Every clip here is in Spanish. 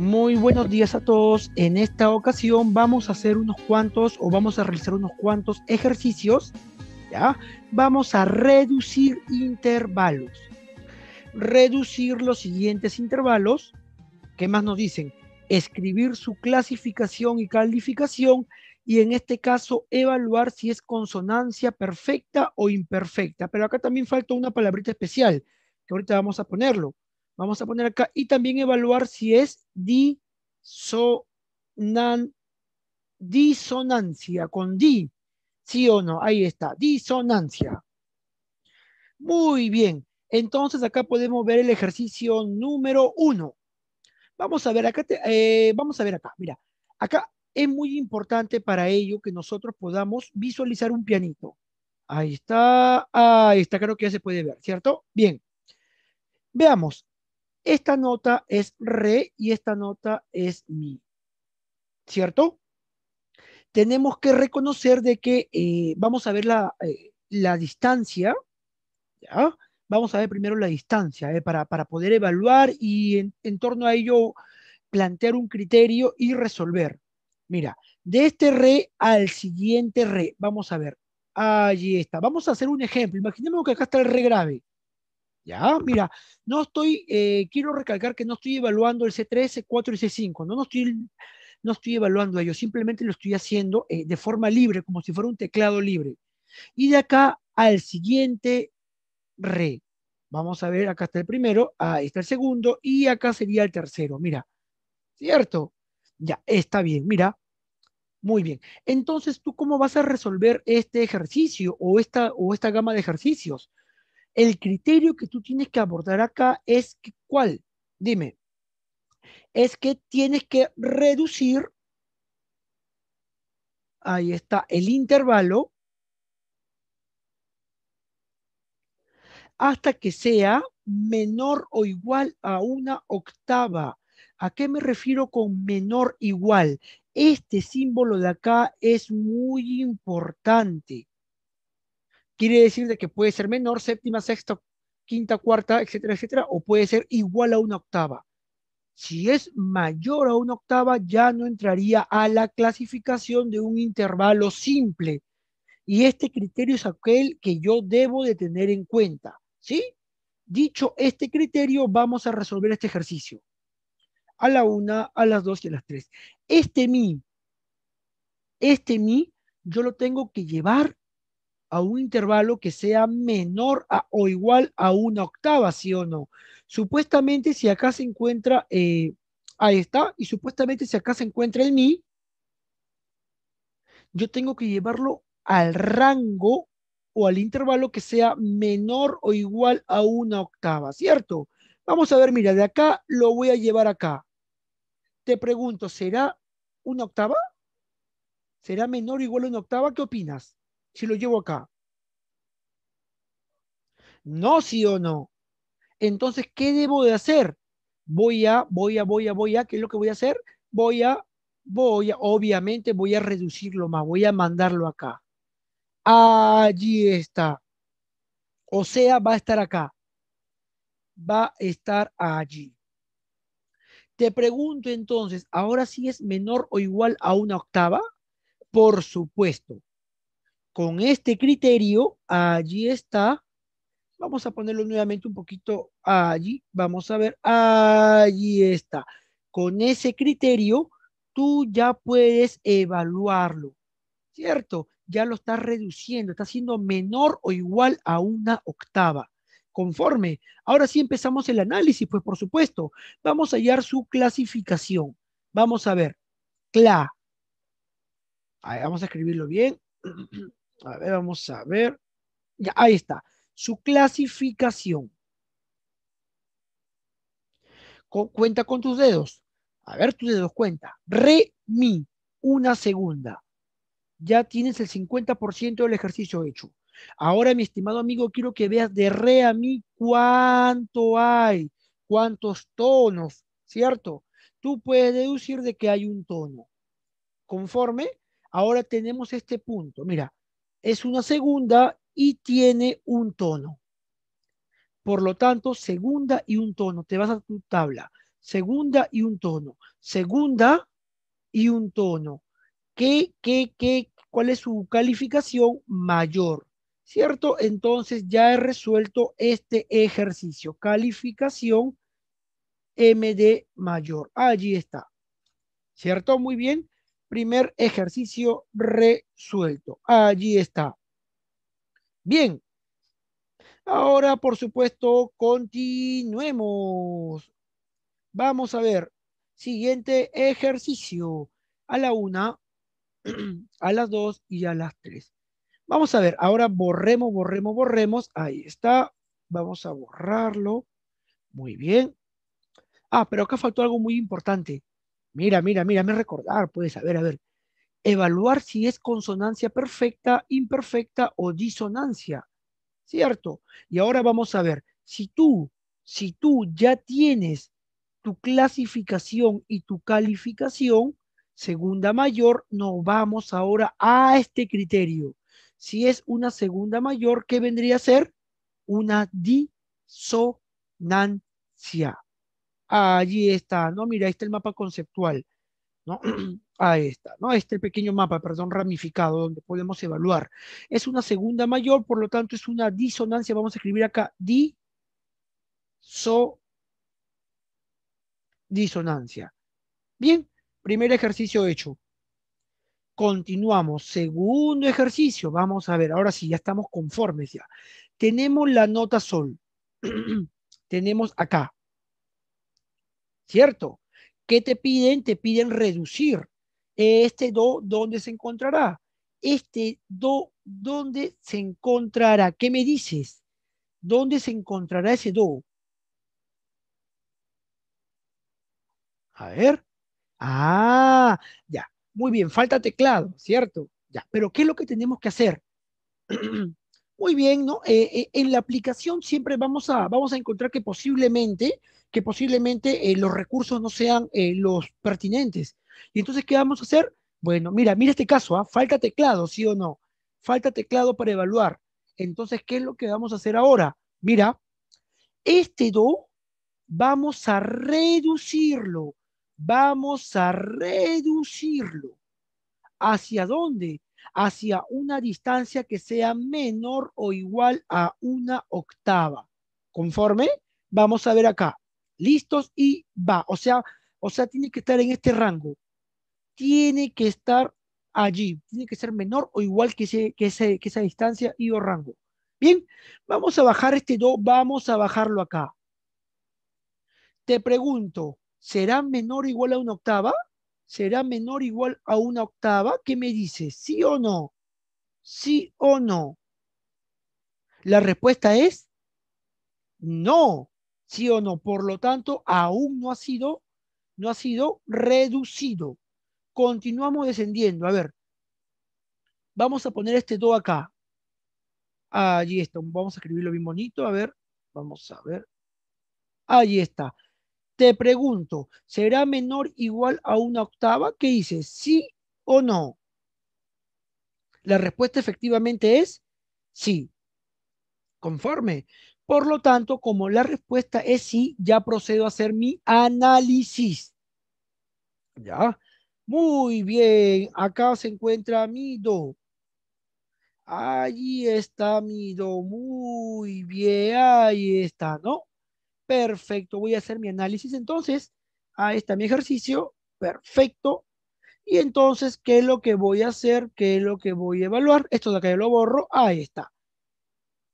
Muy buenos días a todos. En esta ocasión vamos a hacer unos cuantos o vamos a realizar unos cuantos ejercicios. ¿ya? Vamos a reducir intervalos. Reducir los siguientes intervalos. ¿Qué más nos dicen? Escribir su clasificación y calificación y en este caso evaluar si es consonancia perfecta o imperfecta. Pero acá también falta una palabrita especial que ahorita vamos a ponerlo Vamos a poner acá y también evaluar si es disonan, disonancia con di. Sí o no, ahí está, disonancia. Muy bien, entonces acá podemos ver el ejercicio número uno. Vamos a ver acá, eh, vamos a ver acá, mira, acá es muy importante para ello que nosotros podamos visualizar un pianito. Ahí está, ahí está, creo que ya se puede ver, ¿cierto? Bien. Veamos, esta nota es re y esta nota es mi. ¿Cierto? Tenemos que reconocer de que eh, vamos a ver eh, la, distancia. ¿ya? Vamos a ver primero la distancia eh, para, poder evaluar y en, en torno a ello plantear un criterio y resolver. Mira, de este re al siguiente re. Vamos a ver. Allí está. Vamos a hacer un ejemplo. Imaginemos que acá está el re grave mira, no estoy, eh, quiero recalcar que no estoy evaluando el C3, C4 y C5, no, no estoy, no estoy evaluando a ellos, simplemente lo estoy haciendo eh, de forma libre, como si fuera un teclado libre. Y de acá al siguiente re, vamos a ver, acá está el primero, ahí está el segundo y acá sería el tercero, mira, ¿cierto? Ya, está bien, mira, muy bien. Entonces, ¿tú cómo vas a resolver este ejercicio o esta, o esta gama de ejercicios? El criterio que tú tienes que abordar acá es cuál, dime, es que tienes que reducir, ahí está, el intervalo hasta que sea menor o igual a una octava. ¿A qué me refiero con menor igual? Este símbolo de acá es muy importante. Quiere decir de que puede ser menor, séptima, sexta, quinta, cuarta, etcétera, etcétera, o puede ser igual a una octava. Si es mayor a una octava, ya no entraría a la clasificación de un intervalo simple. Y este criterio es aquel que yo debo de tener en cuenta. ¿Sí? Dicho este criterio, vamos a resolver este ejercicio. A la una, a las dos y a las tres. Este mi, este mi, yo lo tengo que llevar a un intervalo que sea menor o igual a una octava, ¿sí o no? Supuestamente, si acá se encuentra, eh, ahí está, y supuestamente si acá se encuentra el mi, yo tengo que llevarlo al rango o al intervalo que sea menor o igual a una octava, ¿cierto? Vamos a ver, mira, de acá lo voy a llevar acá. Te pregunto, ¿será una octava? ¿Será menor o igual a una octava? ¿Qué opinas? si lo llevo acá? No, sí o no. Entonces, ¿qué debo de hacer? Voy a, voy a, voy a, voy a, ¿qué es lo que voy a hacer? Voy a, voy a, obviamente voy a reducirlo más, voy a mandarlo acá. Allí está. O sea, va a estar acá. Va a estar allí. Te pregunto entonces, ¿ahora sí es menor o igual a una octava? Por supuesto con este criterio, allí está. Vamos a ponerlo nuevamente un poquito allí. Vamos a ver, allí está. Con ese criterio, tú ya puedes evaluarlo, ¿cierto? Ya lo estás reduciendo, está siendo menor o igual a una octava. Conforme. Ahora sí empezamos el análisis, pues por supuesto. Vamos a hallar su clasificación. Vamos a ver. Cla. vamos a escribirlo bien. A ver, vamos a ver. Ya, ahí está. Su clasificación. cuenta con tus dedos. A ver, tus dedos cuenta. Re, mi, una segunda. Ya tienes el 50% del ejercicio hecho. Ahora, mi estimado amigo, quiero que veas de re a mi cuánto hay, cuántos tonos, ¿cierto? Tú puedes deducir de que hay un tono. Conforme, ahora tenemos este punto. Mira, es una segunda y tiene un tono. Por lo tanto, segunda y un tono. Te vas a tu tabla. Segunda y un tono. Segunda y un tono. ¿Qué, qué, qué? ¿Cuál es su calificación mayor? ¿Cierto? Entonces ya he resuelto este ejercicio. Calificación MD mayor. Allí está. ¿Cierto? Muy bien. Primer ejercicio resuelto. Allí está. Bien. Ahora, por supuesto, continuemos. Vamos a ver. Siguiente ejercicio. A la una, a las dos y a las tres. Vamos a ver. Ahora borremos, borremos, borremos. Ahí está. Vamos a borrarlo. Muy bien. Ah, pero acá faltó algo muy importante. Mira, mira, mira, me recordar, puedes, a ver, a ver. Evaluar si es consonancia perfecta, imperfecta o disonancia, ¿cierto? Y ahora vamos a ver, si tú, si tú ya tienes tu clasificación y tu calificación, segunda mayor, nos vamos ahora a este criterio. Si es una segunda mayor, ¿qué vendría a ser? Una disonancia allí está, no, mira, ahí está el mapa conceptual, ¿no? Ahí está, ¿no? Este pequeño mapa, perdón, ramificado, donde podemos evaluar. Es una segunda mayor, por lo tanto es una disonancia, vamos a escribir acá, di, so, disonancia. Bien, primer ejercicio hecho. Continuamos, segundo ejercicio, vamos a ver, ahora sí, ya estamos conformes ya. Tenemos la nota sol, tenemos acá, ¿cierto? ¿Qué te piden? Te piden reducir. Este do, ¿dónde se encontrará? Este do, ¿dónde se encontrará? ¿Qué me dices? ¿Dónde se encontrará ese do? A ver. Ah, ya. Muy bien, falta teclado, ¿cierto? Ya. Pero ¿qué es lo que tenemos que hacer? Muy bien, ¿no? Eh, eh, en la aplicación siempre vamos a, vamos a encontrar que posiblemente, que posiblemente eh, los recursos no sean los pertinentes. Y entonces, ¿qué vamos a hacer? Bueno, mira, mira este caso, ¿ah? falta teclado, ¿sí o no? Falta teclado para evaluar. Entonces, ¿qué es lo que vamos a hacer ahora? Mira, este do vamos a reducirlo, vamos a reducirlo. ¿Hacia dónde? hacia una distancia que sea menor o igual a una octava. ¿Conforme? Vamos a ver acá. Listos y va. O sea, o sea, tiene que estar en este rango. Tiene que estar allí. Tiene que ser menor o igual que, que, que esa distancia y o rango. Bien, vamos a bajar este do, vamos a bajarlo acá. Te pregunto, ¿será menor o igual a una octava? será menor o igual a una octava? ¿Qué me dice? ¿Sí o no? ¿Sí o no? La respuesta es no, sí o no. Por lo tanto, aún no ha sido, no ha sido reducido. Continuamos descendiendo. A ver, vamos a poner este 2 acá. Allí está. Vamos a escribirlo bien bonito. A ver, vamos a ver. Ahí está. Te pregunto, ¿será menor igual a una octava? ¿Qué dices? ¿Sí o no? La respuesta efectivamente es sí. Conforme. Por lo tanto, como la respuesta es sí, ya procedo a hacer mi análisis. ¿Ya? Muy bien. Acá se encuentra mi do. Allí está mi do. Muy bien. Ahí está, ¿no? Perfecto, voy a hacer mi análisis entonces. Ahí está mi ejercicio. Perfecto. Y entonces, ¿qué es lo que voy a hacer? ¿Qué es lo que voy a evaluar? Esto de acá ya lo borro. Ahí está.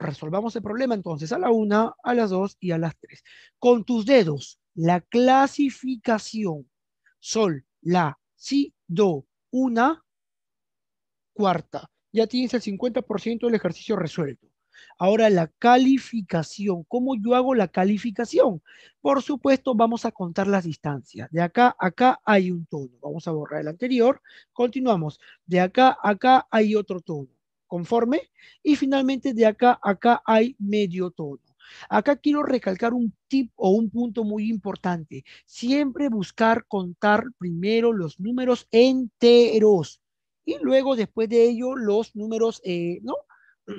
Resolvamos el problema entonces a la una, a las dos y a las tres. Con tus dedos, la clasificación. Sol, la, si, do, una, cuarta. Ya tienes el 50% del ejercicio resuelto. Ahora la calificación, ¿cómo yo hago la calificación? Por supuesto, vamos a contar las distancias. De acá a acá hay un tono. Vamos a borrar el anterior. Continuamos. De acá a acá hay otro tono. Conforme. Y finalmente de acá a acá hay medio tono. Acá quiero recalcar un tip o un punto muy importante. Siempre buscar contar primero los números enteros y luego después de ello los números, eh, ¿no?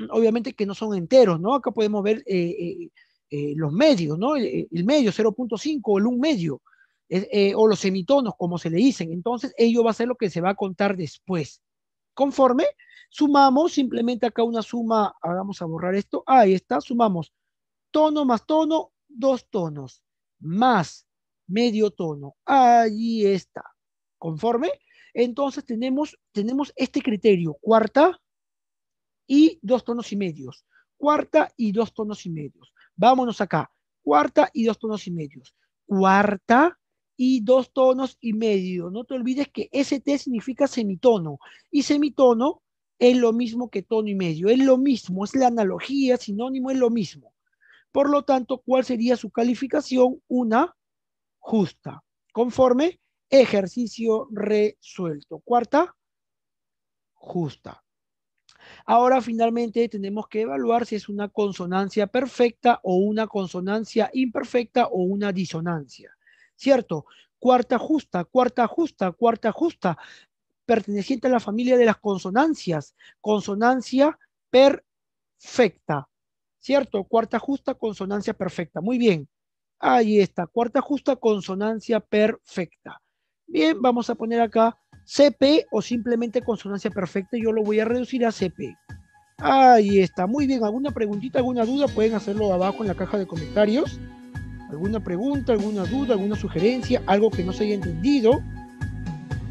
obviamente que no son enteros, ¿no? Acá podemos ver eh, eh, eh, los medios, ¿no? El, medio 0.5 o el un medio, o los semitonos, como se le dicen. Entonces, ello va a ser lo que se va a contar después. Conforme sumamos, simplemente acá una suma, vamos a borrar esto, ah, ahí está, sumamos tono más tono, dos tonos, más medio tono, allí está. ¿Conforme? Entonces tenemos, tenemos este criterio, cuarta y dos tonos y medios. Cuarta y dos tonos y medios. Vámonos acá. Cuarta y dos tonos y medios. Cuarta y dos tonos y medio. No te olvides que ST significa semitono y semitono es lo mismo que tono y medio. Es lo mismo, es la analogía, sinónimo es lo mismo. Por lo tanto, ¿cuál sería su calificación? Una justa. Conforme ejercicio resuelto. Cuarta, justa. Ahora finalmente tenemos que evaluar si es una consonancia perfecta o una consonancia imperfecta o una disonancia. ¿Cierto? Cuarta justa, cuarta justa, cuarta justa, perteneciente a la familia de las consonancias. Consonancia perfecta. ¿Cierto? Cuarta justa, consonancia perfecta. Muy bien. Ahí está. Cuarta justa, consonancia perfecta. Bien, vamos a poner acá CP o simplemente consonancia perfecta, yo lo voy a reducir a CP. Ahí está, muy bien. ¿Alguna preguntita, alguna duda? Pueden hacerlo abajo en la caja de comentarios. ¿Alguna pregunta, alguna duda, alguna sugerencia, algo que no se haya entendido?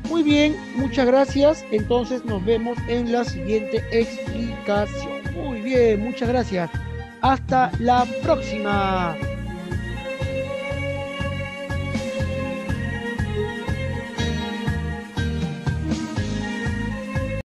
Muy bien, muchas gracias. Entonces nos vemos en la siguiente explicación. Muy bien, muchas gracias. Hasta la próxima.